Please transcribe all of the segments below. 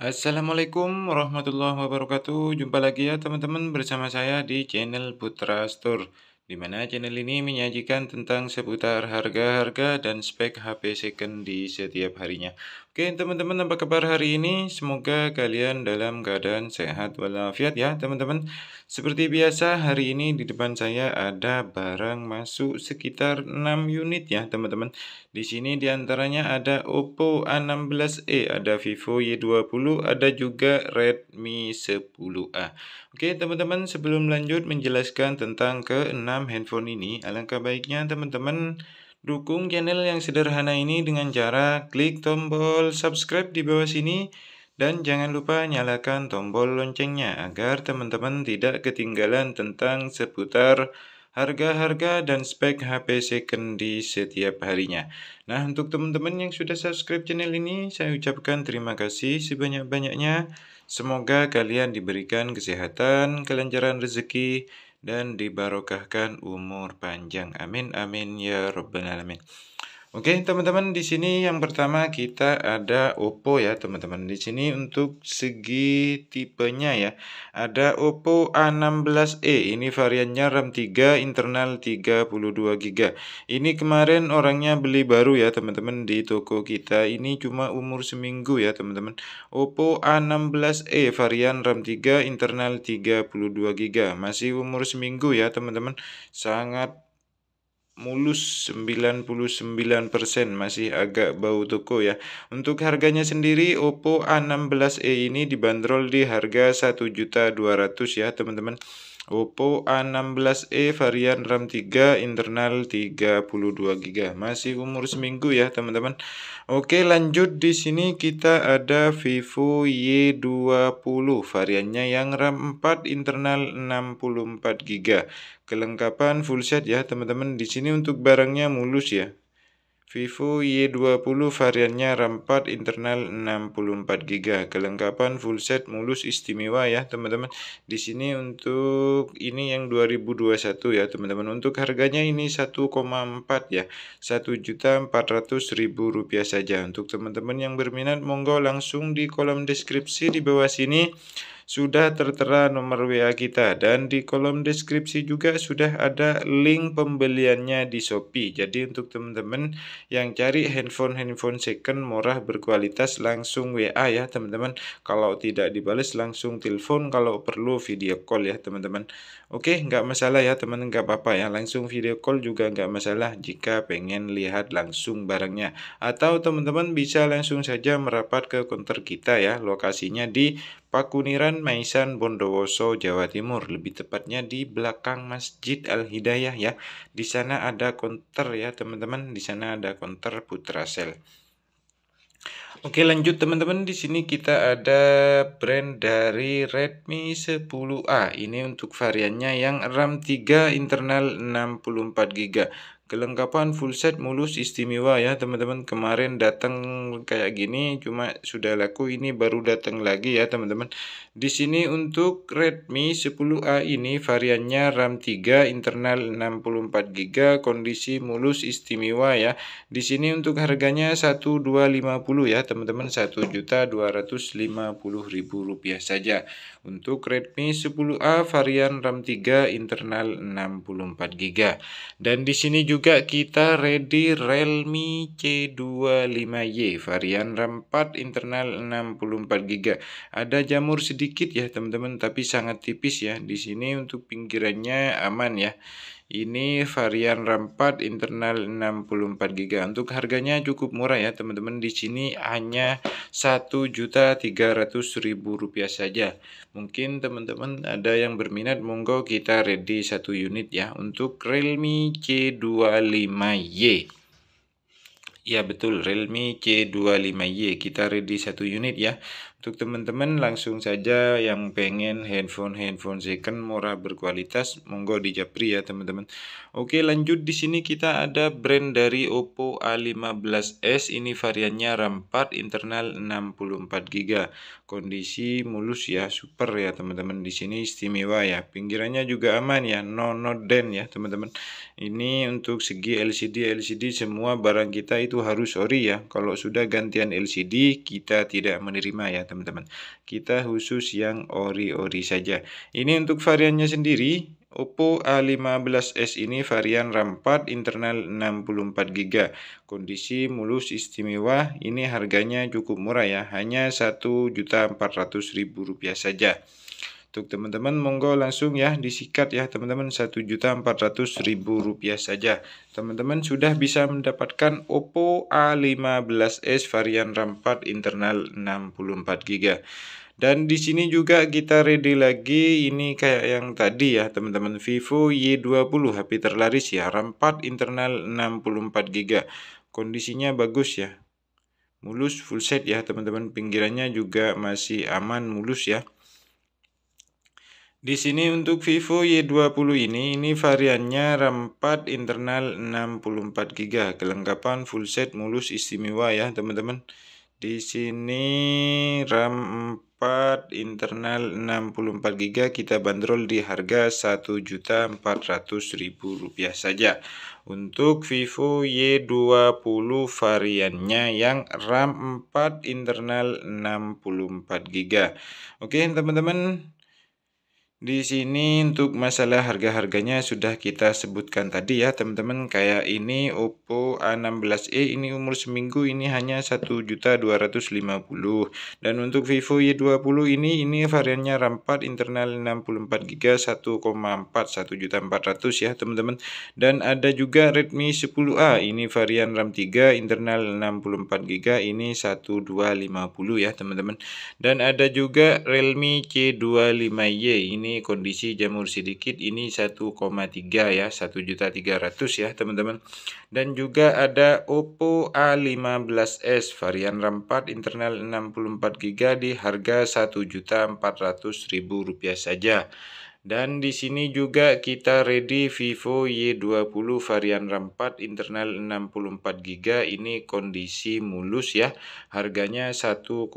Assalamualaikum warahmatullahi wabarakatuh Jumpa lagi ya teman-teman bersama saya di channel Putra Store di mana channel ini menyajikan tentang seputar harga-harga dan spek HP second di setiap harinya. Oke teman-teman apa kabar hari ini? Semoga kalian dalam keadaan sehat walafiat ya teman-teman. Seperti biasa hari ini di depan saya ada barang masuk sekitar 6 unit ya teman-teman. Di sini diantaranya ada Oppo A16e, ada Vivo Y20, ada juga Redmi 10A. Oke teman-teman sebelum lanjut menjelaskan tentang ke-6 handphone ini, alangkah baiknya teman-teman dukung channel yang sederhana ini dengan cara klik tombol subscribe di bawah sini dan jangan lupa nyalakan tombol loncengnya agar teman-teman tidak ketinggalan tentang seputar harga-harga dan spek HP second di setiap harinya. Nah, untuk teman-teman yang sudah subscribe channel ini, saya ucapkan terima kasih sebanyak-banyaknya. Semoga kalian diberikan kesehatan, kelancaran rezeki, dan dibarokahkan umur panjang. Amin amin ya rabbal alamin. Oke, teman-teman di sini yang pertama kita ada Oppo ya, teman-teman. Di sini untuk segi tipenya ya. Ada Oppo A16e. Ini variannya RAM 3, internal 32 GB. Ini kemarin orangnya beli baru ya, teman-teman di toko kita. Ini cuma umur seminggu ya, teman-teman. Oppo A16e varian RAM 3, internal 32 GB. Masih umur seminggu ya, teman-teman. Sangat mulus 99% masih agak bau toko ya. Untuk harganya sendiri Oppo A16e ini dibanderol di harga 1.200 ya teman-teman. Oppo A16e varian RAM 3 internal 32GB. Masih umur seminggu ya, teman-teman. Oke, lanjut di sini kita ada Vivo Y20 variannya yang RAM 4 internal 64GB. Kelengkapan full set ya, teman-teman. Di sini untuk barangnya mulus ya. Vivo Y20 variannya RAM 4 internal 64GB. Kelengkapan full set mulus istimewa ya, teman-teman. Di sini untuk ini yang 2021 ya, teman-teman. Untuk harganya ini 1,4 ya. Rp1.400.000 saja. Untuk teman-teman yang berminat monggo langsung di kolom deskripsi di bawah sini sudah tertera nomor WA kita dan di kolom deskripsi juga sudah ada link pembeliannya di Shopee. Jadi untuk teman-teman yang cari handphone-handphone second murah berkualitas langsung WA ya teman-teman. Kalau tidak dibalas langsung telepon kalau perlu video call ya teman-teman. Oke, nggak masalah ya teman, nggak apa-apa ya. Langsung video call juga nggak masalah jika pengen lihat langsung barangnya. Atau teman-teman bisa langsung saja merapat ke konter kita ya. Lokasinya di Pakuniran Maisan Bondowoso Jawa Timur lebih tepatnya di belakang Masjid Al Hidayah ya di sana ada konter ya teman-teman di sana ada konter Putra Sel. Oke lanjut teman-teman di sini kita ada brand dari Redmi 10A ini untuk variannya yang RAM 3 internal 64 GB kelengkapan full set mulus istimewa ya teman-teman kemarin datang kayak gini cuma sudah laku ini baru datang lagi ya teman-teman di sini untuk Redmi 10A ini variannya RAM 3 internal 64GB kondisi mulus istimewa ya di sini untuk harganya 1250 ya teman-teman 1.250.000 rupiah saja untuk Redmi 10A varian RAM 3 internal 64GB dan di sini juga juga kita ready Realme C25Y varian RAM 4 internal 64GB. Ada jamur sedikit ya teman-teman tapi sangat tipis ya. Di sini untuk pinggirannya aman ya. Ini varian RAM 4 internal 64GB. Untuk harganya cukup murah ya teman-teman. Di sini hanya Rp1.300.000 saja. Mungkin teman-teman ada yang berminat monggo kita ready satu unit ya untuk Realme C25Y. Ya betul Realme C25Y kita ready satu unit ya untuk teman-teman langsung saja yang pengen handphone-handphone second murah berkualitas monggo di Japri ya teman-teman. Oke lanjut di sini kita ada brand dari Oppo A15s ini variannya RAM 4 internal 64GB. Kondisi mulus ya super ya teman-teman di sini istimewa ya. Pinggirannya juga aman ya no no dent ya teman-teman. Ini untuk segi LCD LCD semua barang kita itu harus ori ya. Kalau sudah gantian LCD kita tidak menerima ya teman-teman. Kita khusus yang ori-ori saja. Ini untuk variannya sendiri, Oppo A15s ini varian RAM 4 internal 64GB. Kondisi mulus istimewa, ini harganya cukup murah ya, hanya Rp1.400.000 saja. Untuk teman-teman monggo langsung ya disikat ya teman-teman ribu rupiah saja. Teman-teman sudah bisa mendapatkan Oppo A15s varian RAM 4 internal 64GB. Dan di sini juga kita ready lagi ini kayak yang tadi ya teman-teman Vivo Y20 HP terlaris ya RAM 4 internal 64GB. Kondisinya bagus ya. Mulus full set ya teman-teman pinggirannya juga masih aman mulus ya. Di sini untuk Vivo Y20 ini, ini variannya RAM 4 internal 64GB, kelengkapan full set mulus istimewa ya teman-teman. Di sini RAM 4 internal 64GB kita bandrol di harga Rp1.400.000 saja. Untuk Vivo Y20 variannya yang RAM 4 internal 64GB. Oke teman-teman. Di sini untuk masalah harga-harganya sudah kita sebutkan tadi ya teman-teman kayak ini Oppo A16e ini umur seminggu ini hanya 1.250 dan untuk Vivo Y20 ini ini variannya RAM 4 internal 64GB 1,4 1.400 ya teman-teman dan ada juga Redmi 10A ini varian RAM 3 internal 64GB ini 1250 ya teman-teman dan ada juga Realme C25Y ini ini kondisi jamur sedikit ini 1,3 ya 1.300 ya teman-teman dan juga ada Oppo A15s varian RAM4 internal 64GB di harga ribu rupiah saja dan di sini juga kita ready Vivo Y20 varian RAM 4 internal 64GB ini kondisi mulus ya. Harganya 1,41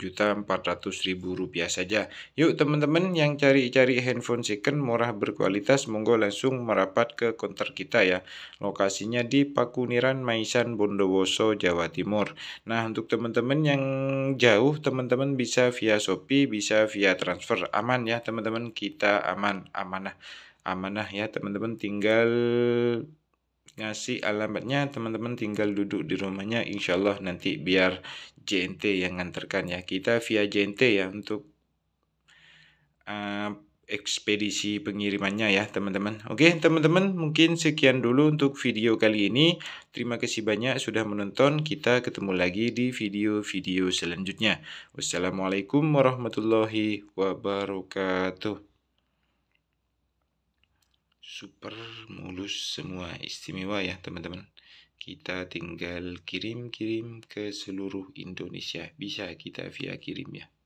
juta 400 ribu rupiah saja. Yuk teman-teman yang cari-cari handphone second murah berkualitas monggo langsung merapat ke konter kita ya. Lokasinya di Pakuniran Maisan Bondowoso Jawa Timur. Nah untuk teman-teman yang jauh teman-teman bisa via Shopee bisa via transfer aman ya teman-teman kita aman amanah amanah ya teman-teman tinggal ngasih alamatnya teman-teman tinggal duduk di rumahnya insyaallah nanti biar JNT yang nganterkan ya kita via JNT ya untuk uh, ekspedisi pengirimannya ya teman-teman. Oke teman-teman mungkin sekian dulu untuk video kali ini. Terima kasih banyak sudah menonton. Kita ketemu lagi di video-video selanjutnya. Wassalamualaikum warahmatullahi wabarakatuh. Super mulus semua istimewa ya teman-teman kita tinggal kirim-kirim ke seluruh Indonesia. Bisa kita via kirim ya.